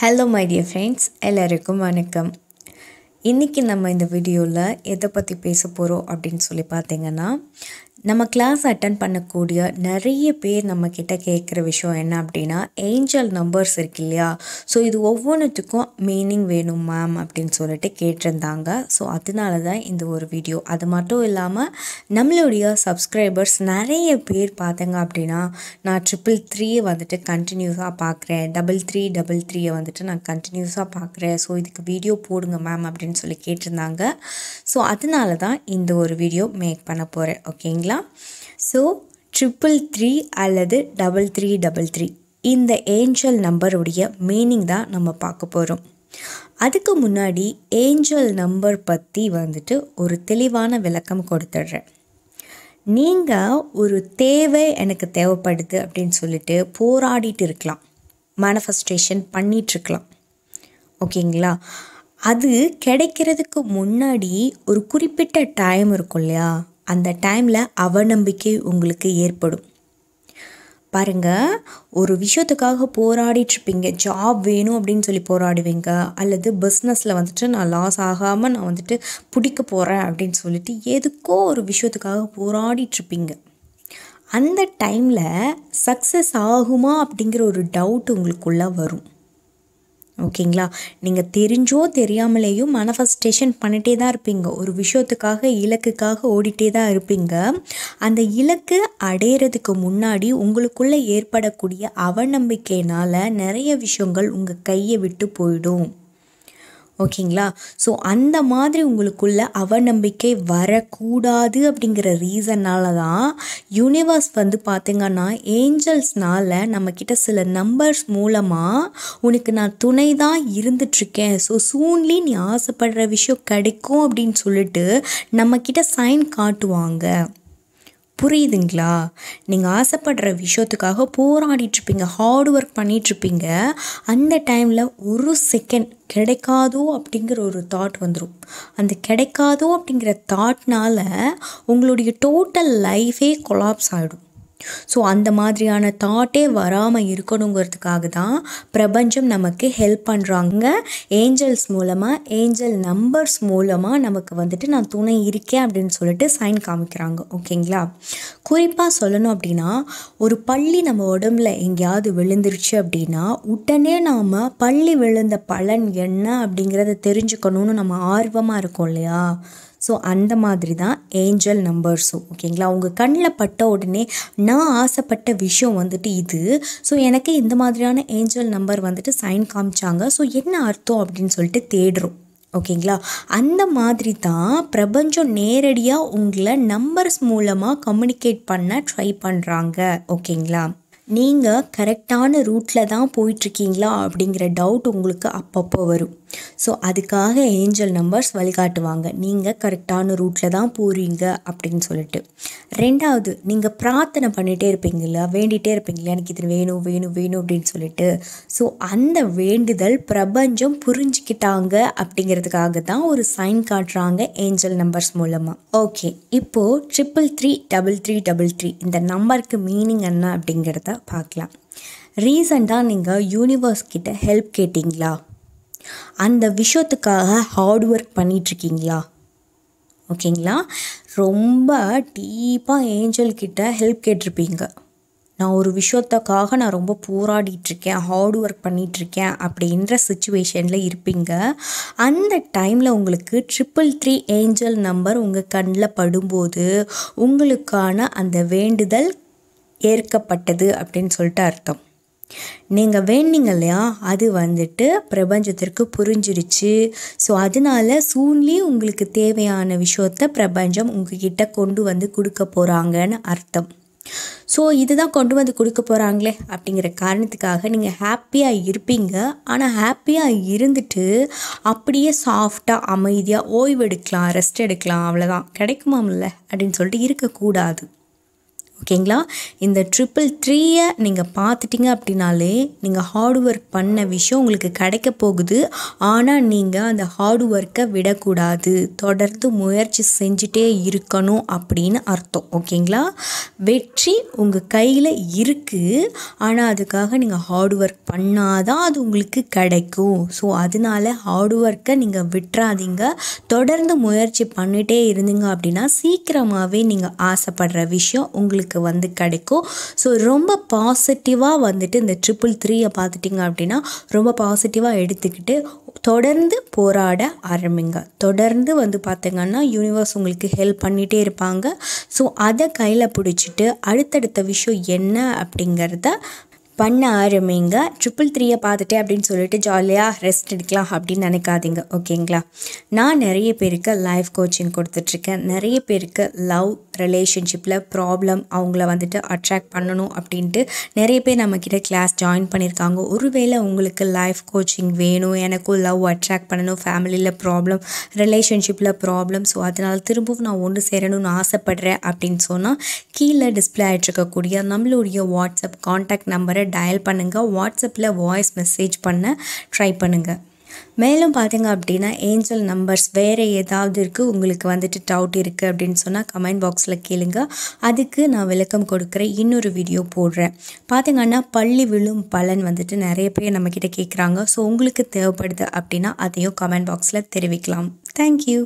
hello my dear friends எல்லோருக்கும் வணக்கம் இன்றைக்கி நம்ம இந்த வீடியோவில் எதை பற்றி பேச போகிறோம் அப்படின்னு சொல்லி பார்த்தீங்கன்னா நம்ம கிளாஸ் அட்டன் பண்ணக்கூடிய நிறைய பேர் நம்மக்கிட்ட கேட்குற விஷயம் என்ன அப்படின்னா ஏஞ்சல் நம்பர்ஸ் இருக்கு இல்லையா ஸோ இது ஒவ்வொன்றுத்துக்கும் மீனிங் வேணும் மேம் அப்படின்னு சொல்லிட்டு கேட்டிருந்தாங்க ஸோ அதனால தான் இந்த ஒரு வீடியோ அது மட்டும் இல்லாமல் நம்மளுடைய சப்ஸ்கிரைபர்ஸ் நிறைய பேர் பார்த்தங்க அப்படின்னா நான் ட்ரிபிள் த்ரீயை வந்துட்டு கண்டினியூஸாக பார்க்குறேன் டபுள் த்ரீ டபுள் த்ரீயை வந்துட்டு நான் கண்டினியூஸாக பார்க்குறேன் ஸோ இதுக்கு வீடியோ போடுங்க மேம் அப்படின்னு சொல்லி கேட்டிருந்தாங்க ஸோ அதனால தான் இந்த ஒரு வீடியோ மேக் பண்ண போகிறேன் ஓகேங்களா பண்ணிக்கலாம் ஸோ ட்ரிப்புள் த்ரீ அல்லது டபுள் த்ரீ டபுள் த்ரீ இந்த ஏஞ்சல் நம்பருடைய மீனிங் தான் நம்ம பார்க்க போகிறோம் அதுக்கு முன்னாடி ஏஞ்சல் நம்பர் பற்றி வந்துட்டு ஒரு தெளிவான விளக்கம் கொடுத்துட்றேன் நீங்கள் ஒரு தேவை எனக்கு தேவைப்படுது அப்படின்னு சொல்லிட்டு போராடிட்டு இருக்கலாம் மேனிஃபெஸ்டேஷன் பண்ணிகிட்ருக்கலாம் ஓகேங்களா அது கிடைக்கிறதுக்கு முன்னாடி ஒரு குறிப்பிட்ட டைம் இருக்கும் இல்லையா அந்த டைமில் அவநம்பிக்கை உங்களுக்கு ஏற்படும் பாருங்கள் ஒரு விஷயத்துக்காக போராடிட்டுருப்பீங்க ஜாப் வேணும் அப்படின்னு சொல்லி போராடுவீங்க அல்லது பிஸ்னஸில் வந்துட்டு நான் லாஸ் ஆகாமல் நான் வந்துட்டு பிடிக்க போகிறேன் அப்படின்னு சொல்லிட்டு எதுக்கோ ஒரு விஷயத்துக்காக போராடிட்டுருப்பீங்க அந்த டைமில் சக்ஸஸ் ஆகுமா அப்படிங்கிற ஒரு டவுட் உங்களுக்குள்ளே வரும் ஓகேங்களா நீங்கள் தெரிஞ்சோ தெரியாமலேயும் மனஃபஸ்டேஷன் பண்ணிகிட்டே தான் இருப்பீங்க ஒரு விஷயத்துக்காக இலக்குக்காக ஓடிட்டே தான் இருப்பீங்க அந்த இலக்கு அடையிறதுக்கு முன்னாடி உங்களுக்குள்ளே ஏற்படக்கூடிய அவநம்பிக்கையினால் நிறைய விஷயங்கள் உங்கள் கையை விட்டு போயிடும் ஓகேங்களா ஸோ அந்த மாதிரி உங்களுக்குள்ள அவநம்பிக்கை வரக்கூடாது அப்படிங்கிற ரீசனால் தான் யூனிவர்ஸ் வந்து பார்த்திங்கன்னா ஏஞ்சல்ஸ்னால் நம்மக்கிட்ட சில நம்பர்ஸ் மூலமாக உனக்கு நான் துணை தான் இருந்துட்டுருக்கேன் ஸோ சூன்லி நீ ஆசைப்படுற விஷயம் கிடைக்கும் அப்படின்னு சொல்லிட்டு நம்மக்கிட்ட சைன் காட்டுவாங்க புரியுதுங்களா நீங்கள் ஆசைப்படுற விஷயத்துக்காக போராடிட்டுருப்பீங்க ஹார்ட் ஒர்க் பண்ணிகிட்ருப்பீங்க அந்த டைமில் ஒரு செகண்ட் கிடைக்காதோ அப்படிங்கிற ஒரு தாட் வந்துடும் அந்த கிடைக்காதோ அப்படிங்கிற தாட்னால் உங்களுடைய டோட்டல் லைஃபே கொலாப்ஸ் ஆகிடும் ஸோ அந்த மாதிரியான தாட்டே வராமல் இருக்கணுங்கிறதுக்காக தான் பிரபஞ்சம் நமக்கு ஹெல்ப் பண்ணுறாங்க ஏஞ்சல்ஸ் மூலமாக ஏஞ்சல் நம்பர்ஸ் மூலமாக நமக்கு வந்துட்டு நான் துணை இருக்கேன் அப்படின்னு சொல்லிட்டு சைன் காமிக்கிறாங்க ஓகேங்களா குறிப்பாக சொல்லணும் அப்படின்னா ஒரு பள்ளி நம்ம உடம்புல எங்கேயாவது விழுந்துருச்சு அப்படின்னா உடனே நாம் பள்ளி விழுந்த பலன் என்ன அப்படிங்கிறத தெரிஞ்சுக்கணும்னு நம்ம ஆர்வமாக இருக்கோம் இல்லையா ஸோ அந்த மாதிரி தான் ஏஞ்சல் நம்பர்ஸும் ஓகேங்களா அவங்க கண்ணில் பட்ட உடனே நான் ஆசைப்பட்ட விஷயம் வந்துட்டு இது ஸோ எனக்கு இந்த மாதிரியான ஏஞ்சல் நம்பர் வந்துட்டு சைன் காமிச்சாங்க ஸோ என்ன அர்த்தம் அப்படின்னு சொல்லிட்டு தேடுறோம் ஓகேங்களா அந்த மாதிரி தான் பிரபஞ்சம் நேரடியாக உங்களை நம்பர்ஸ் மூலமாக கம்யூனிகேட் பண்ண ட்ரை பண்ணுறாங்க ஓகேங்களா நீங்கள் கரெக்டான ரூட்டில் தான் போயிட்டுருக்கீங்களா அப்படிங்கிற டவுட் உங்களுக்கு அப்பப்போ வரும் ஸோ அதுக்காக ஏஞ்சல் நம்பர்ஸ் வழிகாட்டுவாங்க நீங்கள் கரெக்டான ரூட்டில் தான் போகிறீங்க அப்படின்னு சொல்லிட்டு ரெண்டாவது நீங்கள் பிரார்த்தனை பண்ணிகிட்டே இருப்பீங்களா வேண்டிகிட்டே இருப்பீங்களா எனக்கு இது வேணும் வேணும் வேணும் அப்படின்னு சொல்லிட்டு ஸோ அந்த வேண்டுதல் பிரபஞ்சம் புரிஞ்சுக்கிட்டாங்க அப்படிங்கிறதுக்காக தான் ஒரு சைன் காட்டுறாங்க ஏஞ்சல் நம்பர்ஸ் மூலமாக ஓகே இப்போது triple three double three double three இந்த நம்பருக்கு மீனிங் என்ன அப்படிங்கிறத பார்க்கலாம் ரீசண்டாக நீங்கள் யூனிவர்ஸ் கிட்ட ஹெல்ப் கேட்டிங்களா அந்த விஷயத்துக்காக ஹார்ட் ஒர்க் பண்ணிகிட்ருக்கீங்களா ஓகேங்களா ரொம்ப டீப்பாக ஏஞ்சல் கிட்ட ஹெல்ப் கேட்டிருப்பீங்க நான் ஒரு விஷயத்துக்காக நான் ரொம்ப போராடிட்டுருக்கேன் ஹார்ட் ஒர்க் பண்ணிகிட்ருக்கேன் அப்படின்ற சுச்சுவேஷனில் இருப்பீங்க அந்த டைமில் உங்களுக்கு ட்ரிபிள் த்ரீ ஏஞ்சல் நம்பர் உங்கள் கண்ணில் படும்போது உங்களுக்கான அந்த வேண்டுதல் ஏற்கப்பட்டது அப்படின்னு சொல்லிட்டு அர்த்தம் நீங்கள் வேண்டிங்க இல்லையா அது வந்துட்டு பிரபஞ்சத்திற்கு புரிஞ்சிருச்சு ஸோ அதனால சூன்லி உங்களுக்கு தேவையான விஷயத்த பிரபஞ்சம் உங்ககிட்ட கொண்டு வந்து கொடுக்க போகிறாங்கன்னு அர்த்தம் ஸோ இதுதான் கொண்டு வந்து கொடுக்க போகிறாங்களே அப்படிங்கிற காரணத்துக்காக நீங்கள் ஹாப்பியாக இருப்பீங்க ஆனால் ஹாப்பியாக இருந்துட்டு அப்படியே சாஃப்டாக அமைதியாக ஓய்வு எடுக்கலாம் ரெஸ்ட் எடுக்கலாம் அவ்வளோதான் கிடைக்குமாம்ல அப்படின்னு சொல்லிட்டு இருக்கக்கூடாது ஓகேங்களா இந்த ட்ரிப்பிள் த்ரீயை நீங்கள் பார்த்துட்டிங்க அப்படின்னாலே நீங்கள் ஹார்ட் ஒர்க் பண்ண விஷயம் உங்களுக்கு கிடைக்க போகுது ஆனால் நீங்கள் அந்த ஹார்ட் ஒர்க்கை விடக்கூடாது தொடர்ந்து முயற்சி செஞ்சுட்டே இருக்கணும் அப்படின்னு அர்த்தம் ஓகேங்களா வெற்றி உங்கள் கையில் இருக்குது ஆனால் அதுக்காக நீங்கள் ஹார்ட் ஒர்க் பண்ணாதான் அது உங்களுக்கு கிடைக்கும் ஸோ அதனால் ஹார்ட் ஒர்க்கை நீங்கள் விட்டுறாதீங்க தொடர்ந்து முயற்சி பண்ணிகிட்டே இருந்தீங்க அப்படின்னா சீக்கிரமாகவே நீங்கள் ஆசைப்படுற விஷயம் உங்களுக்கு உங்களுக்கு வந்து கிடைக்கும் ஸோ ரொம்ப பாசிட்டிவாக வந்துட்டு இந்த ட்ரிபிள் த்ரீயை பார்த்துட்டிங்க அப்படின்னா ரொம்ப பாசிட்டிவாக எடுத்துக்கிட்டு தொடர்ந்து போராட ஆரம்பிங்க தொடர்ந்து வந்து பார்த்திங்கன்னா யூனிவர்ஸ் உங்களுக்கு ஹெல்ப் பண்ணிகிட்டே இருப்பாங்க ஸோ அதை கையில் பிடிச்சிட்டு அடுத்தடுத்த விஷயம் என்ன அப்படிங்கிறத பண்ண ஆரம்பிங்க ட்ரிபிள் த்ரீயை பார்த்துட்டேன் அப்படின்னு சொல்லிட்டு ஜாலியாக ரெஸ்ட் எடுக்கலாம் அப்படின்னு நினைக்காதீங்க ஓகேங்களா நான் நிறைய பேருக்கு லைஃப் கோச்சிங் கொடுத்துட்ருக்கேன் நிறைய பேருக்கு லவ் ரிலேஷன்ஷிப்பில் ப்ராப்ளம் அவங்கள வந்துட்டு அட்ராக்ட் பண்ணணும் அப்படின்ட்டு நிறைய பேர் நம்மக்கிட்ட கிளாஸ் ஜாயின் பண்ணியிருக்காங்க ஒருவேளை உங்களுக்கு லைஃப் கோச்சிங் வேணும் எனக்கும் லவ் அட்ராக்ட் பண்ணணும் ஃபேமிலியில் ப்ராப்ளம் ரிலேஷன்ஷிப்பில் ப்ராப்ளம் ஸோ அதனால் திரும்பவும் நான் ஒன்று சேரணும்னு ஆசைப்பட்றேன் அப்படின்னு சொன்னால் கீழே டிஸ்பிளே ஆகிட்ருக்கக்கூடிய நம்மளுடைய வாட்ஸ்அப் காண்டாக்ட் நம்பரை டயல் பண்ணுங்கள் வாட்ஸ்அப்பில் வாய்ஸ் மெசேஜ் பண்ண ட்ரை பண்ணுங்கள் மேலும் பார்த்தீங்க அப்படின்னா ஏஞ்சல் நம்பர்ஸ் வேறு ஏதாவது இருக்குது உங்களுக்கு வந்துட்டு டவுட் இருக்குது அப்படின்னு சொன்னால் கமெண்ட் பாக்ஸில் கேளுங்க அதுக்கு நான் விளக்கம் கொடுக்குற இன்னொரு வீடியோ போடுறேன் பார்த்தீங்கன்னா பள்ளி விழும் பலன் வந்துட்டு நிறைய பேர் நம்மக்கிட்ட கேட்குறாங்க ஸோ உங்களுக்கு தேவைப்படுது அப்படின்னா அதையும் கமெண்ட் பாக்ஸில் தெரிவிக்கலாம் தேங்க்யூ